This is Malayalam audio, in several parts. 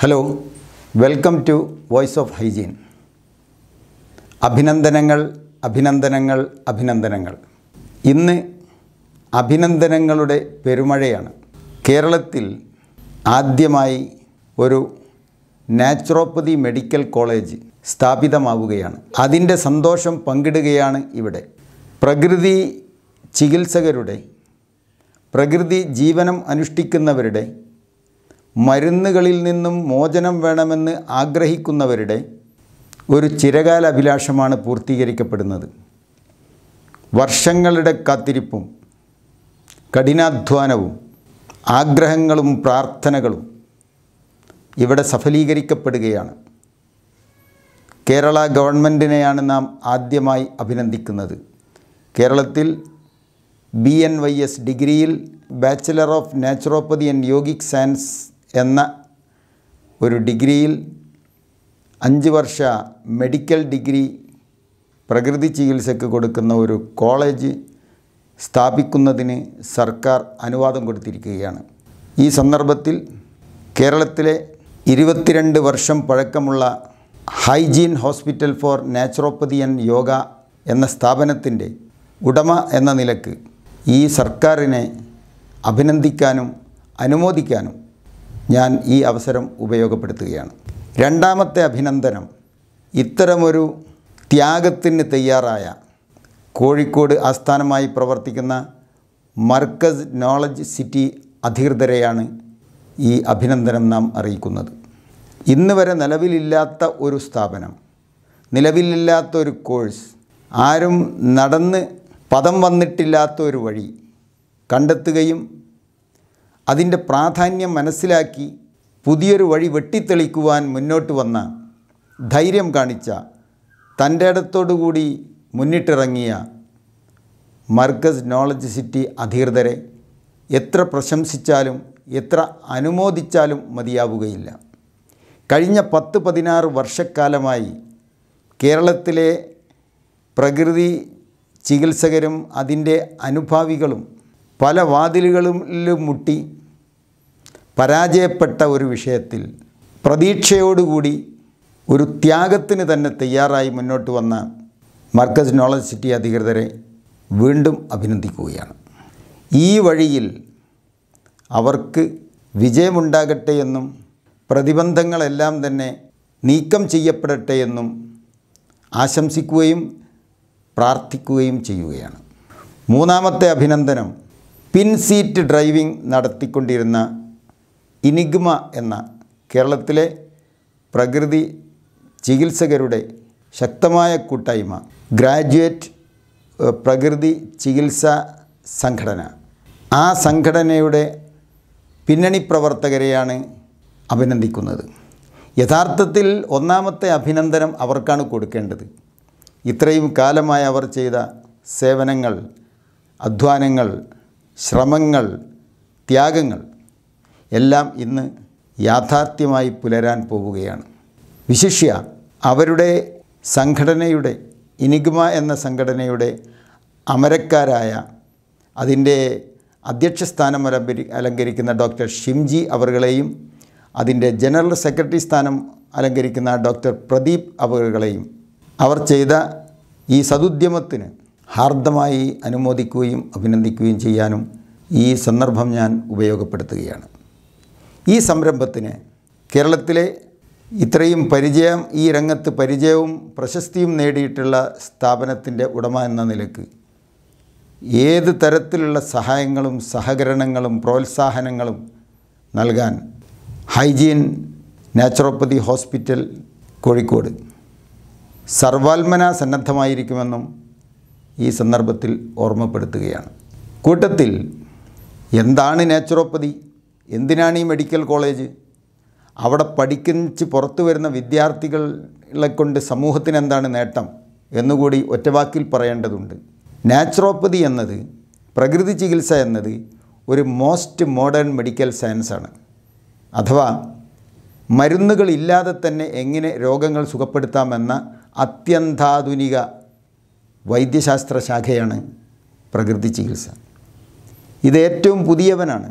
hello welcome to voice of hygiene അഭിനന്ദനങ്ങൾ അഭിനന്ദനങ്ങൾ അഭിനന്ദനങ്ങൾ ഇന്ന് അഭിനന്ദനങ്ങളുടെ പെരുമഴയാണ് കേരളത്തിൽ ആദ്യമായി ഒരു നാച്ചുറോപ്പതി മെഡിക്കൽ കോളേജ് സ്ഥാപിതമാവുകയാണ് അതിൻ്റെ സന്തോഷം പങ്കിടുകയാണ് ഇവിടെ പ്രകൃതി ചികിത്സകരുടെ പ്രകൃതി ജീവനം അനുഷ്ഠിക്കുന്നവരുടെ മരുന്നുകളിൽ നിന്നും മോചനം വേണമെന്ന് ആഗ്രഹിക്കുന്നവരുടെ ഒരു ചിരകാല അഭിലാഷമാണ് പൂർത്തീകരിക്കപ്പെടുന്നത് വർഷങ്ങളുടെ കാത്തിരിപ്പും കഠിനാധ്വാനവും ആഗ്രഹങ്ങളും പ്രാർത്ഥനകളും ഇവിടെ സഫലീകരിക്കപ്പെടുകയാണ് കേരള ഗവൺമെൻറ്റിനെയാണ് നാം ആദ്യമായി അഭിനന്ദിക്കുന്നത് കേരളത്തിൽ ബി എൻ വൈ എസ് ഡിഗ്രിയിൽ bachelor of naturopathy and yogic science എന്ന ഒരു ഡിഗ്രിയിൽ അഞ്ച് വർഷ മെഡിക്കൽ ഡിഗ്രി പ്രകൃതി ചികിത്സയ്ക്ക് കൊടുക്കുന്ന ഒരു കോളേജ് സ്ഥാപിക്കുന്നതിന് സർക്കാർ അനുവാദം കൊടുത്തിരിക്കുകയാണ് ഈ സന്ദർഭത്തിൽ കേരളത്തിലെ ഇരുപത്തിരണ്ട് വർഷം പഴക്കമുള്ള hygiene hospital for naturopathy and yoga എന്ന സ്ഥാപനത്തിൻ്റെ ഉടമ എന്ന നിലക്ക് ഈ സർക്കാരിനെ അഭിനന്ദിക്കാനും അനുമോദിക്കാനും ഞാൻ ഈ അവസരം ഉപയോഗപ്പെടുത്തുകയാണ് രണ്ടാമത്തെ അഭിനന്ദനം ഇത്തരമൊരു ത്യാഗത്തിന് തയ്യാറായ കോഴിക്കോട് ആസ്ഥാനമായി പ്രവർത്തിക്കുന്ന മർക്കസ് നോളജ് സിറ്റി അധികൃതരെയാണ് ഈ അഭിനന്ദനം നാം അറിയിക്കുന്നത് ഇന്ന് വരെ നിലവിലില്ലാത്ത ഒരു സ്ഥാപനം നിലവിലില്ലാത്ത ഒരു കോഴ്സ് ആരും നടന്ന് പദം വന്നിട്ടില്ലാത്ത ഒരു വഴി കണ്ടെത്തുകയും അതിൻ്റെ പ്രാധാന്യം മനസ്സിലാക്കി പുതിയൊരു വഴി വെട്ടിത്തെളിക്കുവാൻ മുന്നോട്ട് വന്ന ധൈര്യം കാണിച്ച തൻ്റെ ഇടത്തോടുകൂടി മുന്നിട്ടിറങ്ങിയ മർഗസ് നോളജ് സിറ്റി അധികൃതരെ എത്ര പ്രശംസിച്ചാലും എത്ര അനുമോദിച്ചാലും മതിയാവുകയില്ല കഴിഞ്ഞ പത്ത് പതിനാറ് വർഷക്കാലമായി കേരളത്തിലെ പ്രകൃതി ചികിത്സകരും അതിൻ്റെ അനുഭാവികളും പല വാതിലുകളിലും മുട്ടി പരാജയപ്പെട്ട ഒരു വിഷയത്തിൽ പ്രതീക്ഷയോടുകൂടി ഒരു ത്യാഗത്തിന് തന്നെ തയ്യാറായി മുന്നോട്ട് വന്ന മർക്കസ് നോളജ് സിറ്റി അധികൃതരെ വീണ്ടും അഭിനന്ദിക്കുകയാണ് ഈ വഴിയിൽ അവർക്ക് വിജയമുണ്ടാകട്ടെ എന്നും പ്രതിബന്ധങ്ങളെല്ലാം തന്നെ നീക്കം ചെയ്യപ്പെടട്ടെ എന്നും ആശംസിക്കുകയും പ്രാർത്ഥിക്കുകയും ചെയ്യുകയാണ് മൂന്നാമത്തെ അഭിനന്ദനം പിൻസീറ്റ് ഡ്രൈവിംഗ് നടത്തിക്കൊണ്ടിരുന്ന ഇനിഗ്മ എന്ന കേരളത്തിലെ പ്രകൃതി ചികിത്സകരുടെ ശക്തമായ കൂട്ടായ്മ ഗ്രാജുവേറ്റ് പ്രകൃതി ചികിത്സ സംഘടന ആ സംഘടനയുടെ പിന്നണി പ്രവർത്തകരെയാണ് അഭിനന്ദിക്കുന്നത് യഥാർത്ഥത്തിൽ ഒന്നാമത്തെ അഭിനന്ദനം അവർക്കാണ് കൊടുക്കേണ്ടത് ഇത്രയും കാലമായി അവർ ചെയ്ത സേവനങ്ങൾ അധ്വാനങ്ങൾ ശ്രമങ്ങൾ ത്യാഗങ്ങൾ എല്ലാം ഇന്ന് യാഥാർത്ഥ്യമായി പുലരാൻ പോവുകയാണ് വിശിഷ്യ അവരുടെ സംഘടനയുടെ ഇനിഗ്മ എന്ന സംഘടനയുടെ അമരക്കാരായ അതിൻ്റെ അധ്യക്ഷസ്ഥാനം അലംബരി അലങ്കരിക്കുന്ന ഡോക്ടർ ഷിംജി അവറുകളെയും അതിൻ്റെ ജനറൽ സെക്രട്ടറി സ്ഥാനം അലങ്കരിക്കുന്ന ഡോക്ടർ പ്രദീപ് അവറുകളെയും അവർ ചെയ്ത ഈ സതുദ്യമത്തിന് ഹാർദമായി അനുമോദിക്കുകയും അഭിനന്ദിക്കുകയും ചെയ്യാനും ഈ സന്ദർഭം ഞാൻ ഉപയോഗപ്പെടുത്തുകയാണ് ഈ സംരംഭത്തിന് കേരളത്തിലെ ഇത്രയും പരിചയം ഈ രംഗത്ത് പരിചയവും പ്രശസ്തിയും നേടിയിട്ടുള്ള സ്ഥാപനത്തിൻ്റെ ഉടമ എന്ന നിലക്ക് ഏത് തരത്തിലുള്ള സഹായങ്ങളും സഹകരണങ്ങളും പ്രോത്സാഹനങ്ങളും നൽകാൻ ഹൈജീൻ നാച്ചുറോപ്പതി ഹോസ്പിറ്റൽ കോഴിക്കോട് സർവാത്മന സന്നദ്ധമായിരിക്കുമെന്നും ഈ സന്ദർഭത്തിൽ ഓർമ്മപ്പെടുത്തുകയാണ് കൂട്ടത്തിൽ എന്താണ് നാച്ചുറോപ്പതി എന്തിനാണ് ഈ മെഡിക്കൽ കോളേജ് അവിടെ പഠിക്കിച്ച് പുറത്തു വരുന്ന വിദ്യാർത്ഥികളെ കൊണ്ട് സമൂഹത്തിന് എന്താണ് നേട്ടം എന്നുകൂടി ഒറ്റവാക്കിൽ പറയേണ്ടതുണ്ട് നാച്ചുറോപ്പതി എന്നത് പ്രകൃതി ചികിത്സ എന്നത് ഒരു മോസ്റ്റ് മോഡേൺ മെഡിക്കൽ സയൻസാണ് അഥവാ മരുന്നുകളില്ലാതെ തന്നെ എങ്ങനെ രോഗങ്ങൾ സുഖപ്പെടുത്താമെന്ന അത്യന്താധുനിക വൈദ്യശാസ്ത്ര ശാഖയാണ് പ്രകൃതി ചികിത്സ ഇത് ഏറ്റവും പുതിയവനാണ്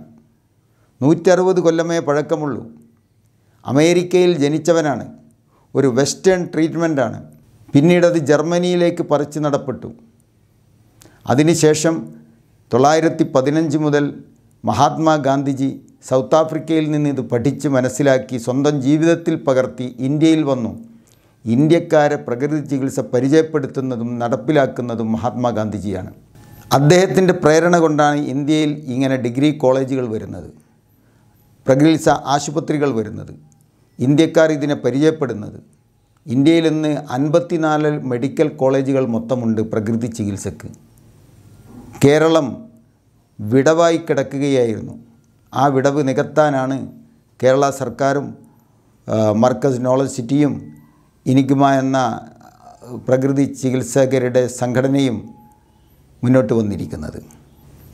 നൂറ്ററുപത് കൊല്ലമേ പഴക്കമുള്ളൂ അമേരിക്കയിൽ ജനിച്ചവനാണ് ഒരു വെസ്റ്റേൺ ട്രീറ്റ്മെൻറ്റാണ് പിന്നീടത് ജർമ്മനിയിലേക്ക് പറിച്ചു നടപ്പെട്ടു അതിനുശേഷം തൊള്ളായിരത്തി പതിനഞ്ച് മുതൽ മഹാത്മാഗാന്ധിജി സൗത്ത് ആഫ്രിക്കയിൽ നിന്ന് ഇത് പഠിച്ച് മനസ്സിലാക്കി സ്വന്തം ജീവിതത്തിൽ പകർത്തി ഇന്ത്യയിൽ വന്നു ഇന്ത്യക്കാരെ പ്രകൃതി ചികിത്സ പരിചയപ്പെടുത്തുന്നതും നടപ്പിലാക്കുന്നതും മഹാത്മാഗാന്ധിജിയാണ് അദ്ദേഹത്തിൻ്റെ പ്രേരണ കൊണ്ടാണ് ഇന്ത്യയിൽ ഇങ്ങനെ ഡിഗ്രി കോളേജുകൾ വരുന്നത് പ്രകൃതി ആശുപത്രികൾ വരുന്നത് ഇന്ത്യക്കാർ ഇതിനെ പരിചയപ്പെടുന്നത് ഇന്ത്യയിൽ ഇന്ന് അൻപത്തിനാല് മെഡിക്കൽ കോളേജുകൾ മൊത്തമുണ്ട് പ്രകൃതി ചികിത്സക്ക് കേരളം വിടവായി കിടക്കുകയായിരുന്നു ആ വിടവ് നികത്താനാണ് കേരള സർക്കാരും മർക്കസ് നോളജ് സിറ്റിയും ഇനിക്കുമ എന്ന പ്രകൃതി ചികിത്സകരുടെ സംഘടനയും മുന്നോട്ട് വന്നിരിക്കുന്നത്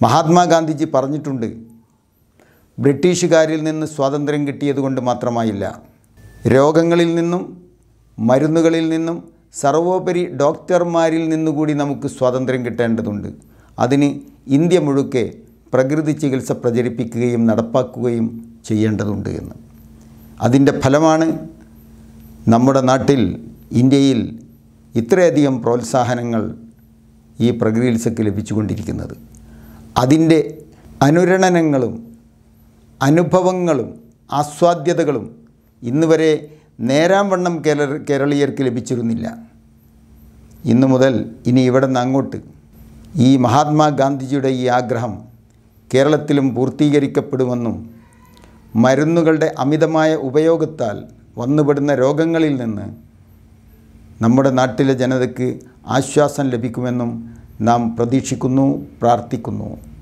മഹാത്മാഗാന്ധിജി പറഞ്ഞിട്ടുണ്ട് ബ്രിട്ടീഷുകാരിൽ നിന്ന് സ്വാതന്ത്ര്യം കിട്ടിയതുകൊണ്ട് മാത്രമായില്ല രോഗങ്ങളിൽ നിന്നും മരുന്നുകളിൽ നിന്നും സർവോപരി ഡോക്ടർമാരിൽ നിന്നുകൂടി നമുക്ക് സ്വാതന്ത്ര്യം കിട്ടേണ്ടതുണ്ട് അതിന് ഇന്ത്യ മുഴുക്കെ പ്രകൃതി ചികിത്സ പ്രചരിപ്പിക്കുകയും നടപ്പാക്കുകയും ചെയ്യേണ്ടതുണ്ട് എന്ന് അതിൻ്റെ ഫലമാണ് നമ്മുടെ നാട്ടിൽ ഇന്ത്യയിൽ ഇത്രയധികം പ്രോത്സാഹനങ്ങൾ ഈ പ്രഗ്രീൽസക്ക് ലഭിച്ചുകൊണ്ടിരിക്കുന്നത് അതിൻ്റെ അനുരണനങ്ങളും അനുഭവങ്ങളും ആസ്വാദ്യതകളും ഇന്ന് വരെ നേരാംവണ്ണം കേരള കേരളീയർക്ക് ലഭിച്ചിരുന്നില്ല ഇന്നു മുതൽ ഇനി ഇവിടെ നിന്ന് അങ്ങോട്ട് ഈ മഹാത്മാഗാന്ധിജിയുടെ ഈ ആഗ്രഹം കേരളത്തിലും പൂർത്തീകരിക്കപ്പെടുമെന്നും മരുന്നുകളുടെ അമിതമായ ഉപയോഗത്താൽ വന്നുപെടുന്ന രോഗങ്ങളിൽ നിന്ന് നമ്മുടെ നാട്ടിലെ ജനതയ്ക്ക് ആശ്വാസം ലഭിക്കുമെന്നും നാം പ്രതീക്ഷിക്കുന്നു പ്രാർത്ഥിക്കുന്നു